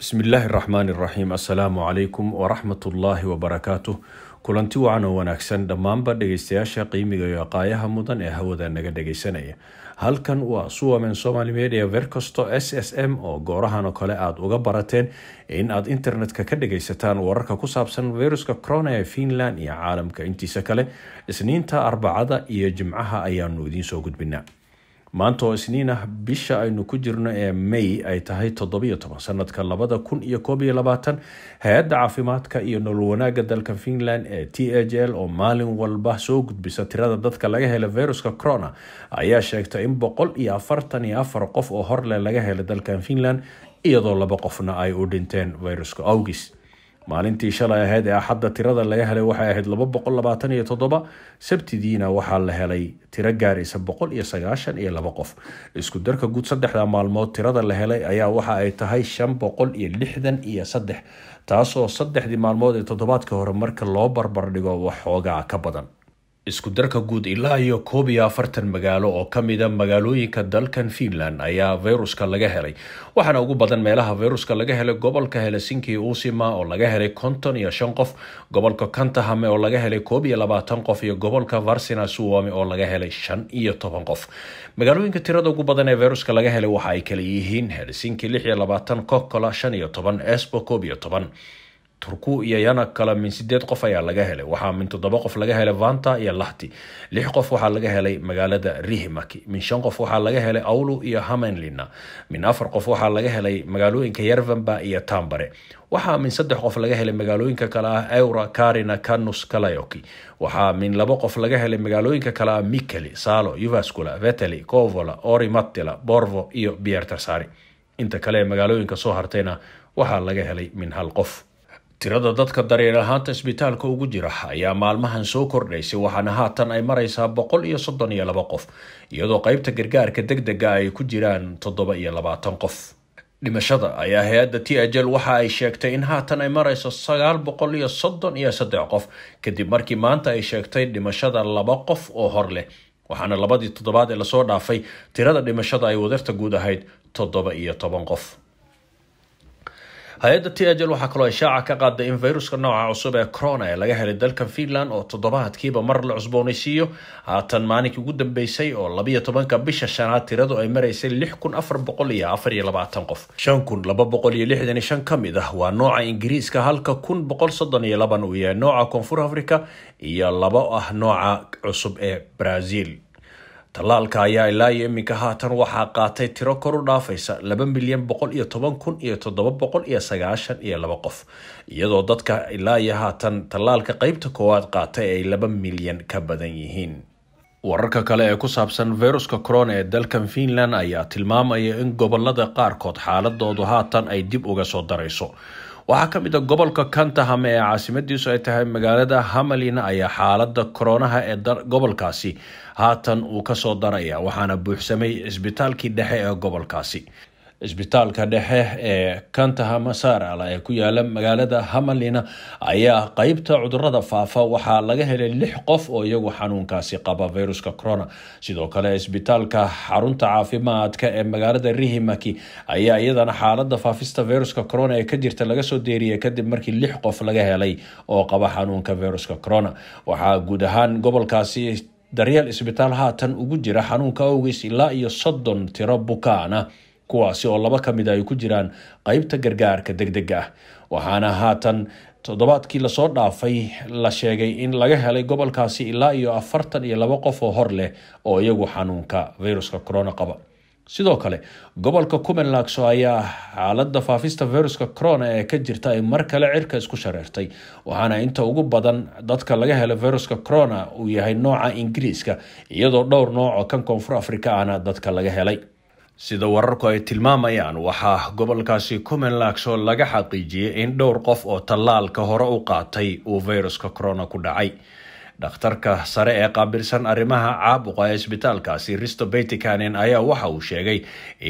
bismi illaahi raxmaani raxiim assalaamu calaykum waraxmatullaahi wabarakaatuh kulanti wacan oo wanaagsan dhammaanba dhegaystayaasha qiimiga iyo aqaayaha mudan ee hawada naga dhegeysanaya halkan waa suwamen somali media vercosto s s m oo goorahan oo kale aada uga barateen in aad internetka ka dhegaysataan wararka ku saabsan viruska corona ee finland iyo caalamka intiisa kale isniinta arbacada iyo jimcaha ayaanu idiin soo gudbinaa maanta oo isniin ah bisha aynu ku jirno ee may ay tahay toddobiyo toban sanadka labada kun iyo koob iyo labaatan hay-adda caafimaadka iyo nolol wanaagga dalka finland ee t h l oo maalin walba soo gudbisa tirada dadka laga helay viruska corona ayaa sheegtay in boqol iyo afartan iyo afar qof oo horleh laga helay dalkan finland iyadoo laba qofna ay u dhinteen viruska awgis maalintii shalay ahayd ee axadda tirada laga helay waxay ahayd laba boqol labaatan iyo toddoba sabtidiina waxaa la helay tiro gaaraysa boqol iyo sagaashan iyo laba qof isku darka guud saddexda maalmood tirada la helay ayaa waxa ay tahay shan boqol iyo lixdan iyo saddex taasoo saddexdii maalmood ee toddobaadka hore marka loo barbar barbardhigo waxoogaa ka badan iskudarka guud ilaa iyo koob iyo afartan magaalo oo ka mida magaalooyinka dalkan finland ayaa fayruska laga helay waxaana ugu badan meelaha fayruska laga helay gobolka helsinki usima oo laga helay konton iyo shan qof gobolka kantahame oo laga helay koob iyo labaatan qof iyo gobolka varsina suwame oo laga helay shan iyo toban qof magaalooyinka tirada ugu badan ee fayruska laga helay waxa ay kala yihiin helsinki lix iyo labaatan kokola shan iyo toban esbo koob iyo toban turku iyo yana kale min sideed qof ayaa laga helay waxaa min toddoba qof laga helay vanta iyo lahti lix qof waxaa laga helay magaalada rihimaki min shan qof waxaa laga helay awlu iyo hamenlina min afar qof waxaa laga helay magaalooyinka yervamba iyo tambare waxaa min saddex qof laga helay magaalooyinka kale ah ewra karina kanus kalayoki waxaa min laba qof laga helay magaalooyinka kale ah mikeli salo uvascula veteli covola orimatila borvo iyo biertasari inta kale magaalooyinka soo hartayna waxaa laga helay min hal qof tirada dadka daryeel ahaanta isbitaalka ugu jira ayaa maalmahan soo kordhaysay waxaana haatan ay maraysaa boqol iyo soddon iyo laba qof iyadoo qaybta gargaarka deg dega ah ay ku jiraan toddoba iyo labaatan qof dhimashada ayaa hay-adda t l waxa ay sheegtay in haatan ay marayso sagaal boqol iyo soddon iyo saddex qof kadib markii maanta ay sheegtay dhimashada laba qof oo hor leh waxaana labadii toddobaad ee lasoo dhaafay tirada dhimashada ay wadarta guud ahayd toddoba iyo toban qof hay-adda t ajl waxaa kaloo ay shaaca ka qaaday in fayruska nooca cusub ee corona ee laga helay dalka finland oo toddobaadkiiba mar la cusboonaysiiyo haatan maalinkii ugu dambeysay oo labiyo tobanka bisha shanaad tiradu ay maraysay lix kun afar boqol iyo afar iyo labaatan qof shan kun laba boqol iyo lixdan iyo shan ka mid ah waa nooca ingiriiska halka kun boqol soddon iyo laban uu yahay nooca koonfur africa iyo labo ah nooca cusub ee brazil tallaalka ayaa ilaa iyo iminka haatan waxaa qaatay tiro kor u dhaafaysa laba milyan boqol iyo toban kun iyo toddoba boqol iyo sagaashan iyo laba qof iyadoo dadka ilaa iyo haatan tallaalka qeybta koowaad qaatay ay laba milyan ka badan yihiin wararka kale ee ku saabsan viruska corona ee dalkan finland ayaa tilmaamaya in gobolada qaarkood xaaladoodu haatan ay dib uga soo darayso waxaa ka mid a ah gobolka kantaham ee caasimadiisu ay tahay magaalada hamalin ayaa xaaladda koronaha ee gobolkaasi haatan uu ka soo daraya waxaana buuxsamay cisbitaalkii dhexe ee gobolkaasi isbitaalka dhexe ee kantaha masarala ee ku yaala magaalada hamalina ayaa qeybta cudurada faafa waxaa laga helay lix qof oo iyagu xanuunkaasi qaba viruska corona sidoo kale isbitaalka xarunta caafimaadka ee magaalada rihimaki ayaa iyadana xaalada faafista viruska corona ee ka jirta laga soo deeriyay kadib markii lix qof laga helay oo qaba xanuunka viruska corona waxaa guud ahaan gobolkaasi daryeel isbitaal haatan ugu jira xanuunka awgiis ilaa iyo soddon tiro bukaana kuwaasi oo laba ka mida ah ay ku jiraan qeybta gargaarka deg deg ah waxaana haatan toddobaadkii lasoo dhaafay la sheegay in laga helay gobolkaasi ilaa iyo afartan iyo laba qof oo hor leh oo iyagu xanuunka viruska corona qaba sidoo kale gobolka cumenlagso ayaa xaalada faafista viruska corona ee ka jirta ay mar kale cirka isku shareertay waxaana inta ugu badan dadka laga helay viruska corona uu yahay nooca ingiriiska iyadoo dhowr nooc oo kan koonfur afrika ahna dadka laga helay sida wararku ay tilmaamayaan waxaa gobolkaasi commonlagsoo laga xaqiijiyey in dhowr qof oo tallaalka hore u qaatay uu fayruska corona ku dhacay dhakhtarka sare ee qaabirsan arrimaha caabuqa ee isbitaalkaasi risto beticanen ayaa waxa uu sheegay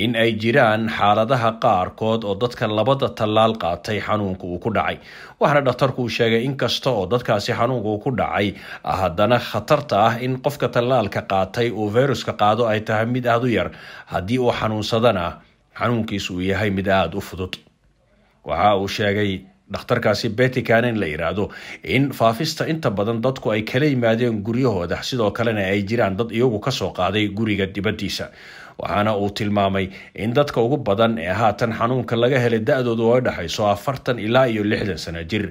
in ay jiraan xaaladaha qaarkood oo dadka labada tallaal qaatay xanuunka uu ku dhacay waxaana dhakhtarku uu sheegay inkasta oo dadkaasi xanuunka uu ku dhacay ah haddana khatarta ah in qofka tallaalka qaatay uu fayruska qaado ay tahay mid aada u yar haddii uu xanuunsadana xanuunkiisu uu yahay mid aada u fudud waxa uu sheegay dhakhtarkaasi beti kanen la yidhaahdo in faafista inta badan dadku ay kala yimaadeen guryahooda sidoo kalena ay jiraan dad iyagu kasoo qaaday guriga dibadiisa waxaana uu tilmaamay in dadka ugu badan ee haatan xanuunka laga helay dadoodu doodu dhexayso afartan ilaa iyo lixdan sano jir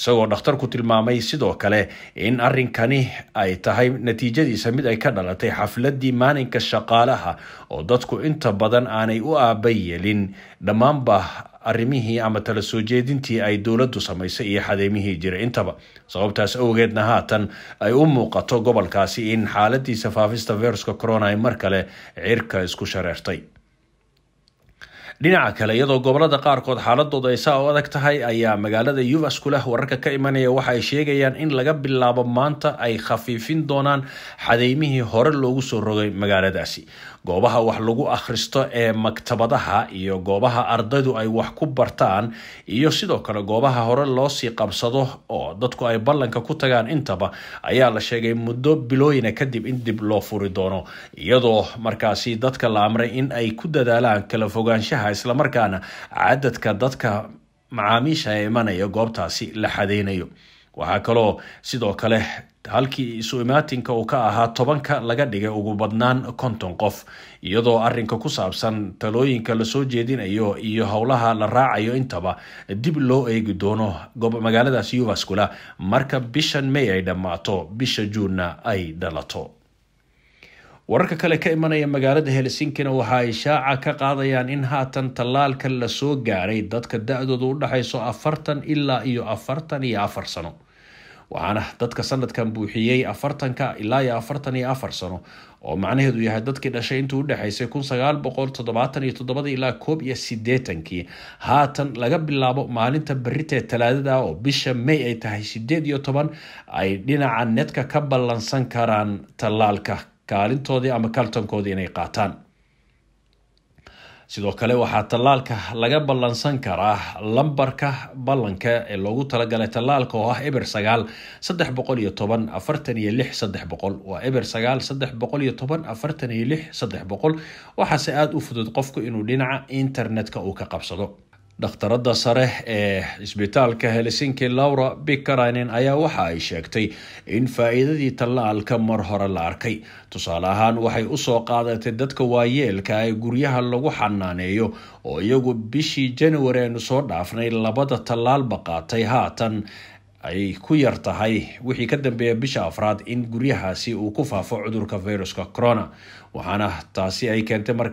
isagoo dhakhtarku tilmaamay sidoo kale in arrinkani ay tahay natiijadiisa mid ay ka dhalatay xafladii maalinka shaqaalaha oo dadku inta badan aanay u aaba yeelin dhammaanba arrimihii ama tala soo jeedintii ay dowladdu samaysay iyo xadeemihii jira intaba sababtaas awgeedna haatan ay u muuqato gobolkaasi in xaaladiisa faafista viruska corona ay mar kale cirka isku shareertay dhinaca kale iyadoo gobolada qaarkood xaaladooda ay saa u adag tahay ayaa magaalada yuvaskulah wararka ka imanaya waxa ay sheegayaan in laga bilaabo maanta ay khafiifin doonaan xadeymihii hore loogu soo rogay magaaladaasi goobaha wax lagu akhristo ee maktabadaha iyo goobaha ardaydu ay wax ku bartaan iyo sidoo kale goobaha hore loosii qabsado oo dadku ay ballanka ku tagaan intaba ayaa la sheegay muddo bilooyina kadib in dib loo furi doono iyadoo markaasi dadka la amray in ay ku dadaalaan kala fogaansha anshaxa islamarkaana cadadka dadka macaamiisha ee imanaya goobtaasi la xadeynayo waxaa kaloo sidoo kale halkii isu imaatinka uu ka ahaa tobanka laga dhigay ugu badnaan konton qof iyadoo arinka ku saabsan talooyinka lasoo jeedinayo iyo howlaha la raacayo intaba dib loo eegi doono magaaladaas yuvaskula marka bishan may ay dhammaato bisha juunna ay dhalato wararka kale ka imanaya magaalada helsinkina waxa ay shaaca ka qaadayaan in haatan tallaalka lasoo gaaray dadka da-doodu u dhexayso afartan ilaa iyo afartan iyo afar sano waxaana dadka sanadkan buuxiyey afartanka ilaa iyo afartan iyo afar sano oo macnaheedu yahay dadkii dhashay intuu udhexaysay kun sagaal boqol toddobaatan iyo toddobada ilaa koob iyo siddeetankii haatan laga bilaabo maalinta berita talaadada oo bisha may ay tahay sideed iyo toban ay dhinaca netka ka ballansan karaan tallaalka kaalintoodii ama kaltankoodii inay qaataan sidoo kale waxaa tallaalka laga ballansan karaa lambarka ballanka ee loogu talagalay tallaalka oo ah eber sagaal saddex boqol iyo toban afartan iyo lix saddex boqol waa eber sagaal saddex boqol iyo toban afartan iyo lix saddex boqol waxaase aada u fudud qofku inuu dhinaca internetka uu ka qabsado dhakhtarada sare ee isbitaalka helsinki laura bikarainen ayaa waxa ay sheegtay in faa'iidadii tallaalka mar hore la arkay tusaale ahaan waxay usoo qaadatay dadka waayeelka ee guryaha lagu xanaaneeyo oo iyagu bishii januari aynu soo dhaafnay labada tallaalba qaatay haatan ay ku yar tahay wixii ka dambeeya bisha afraad in guryahaasi uu ku faafo cudurka viruska corona waxaana taasi ay keentay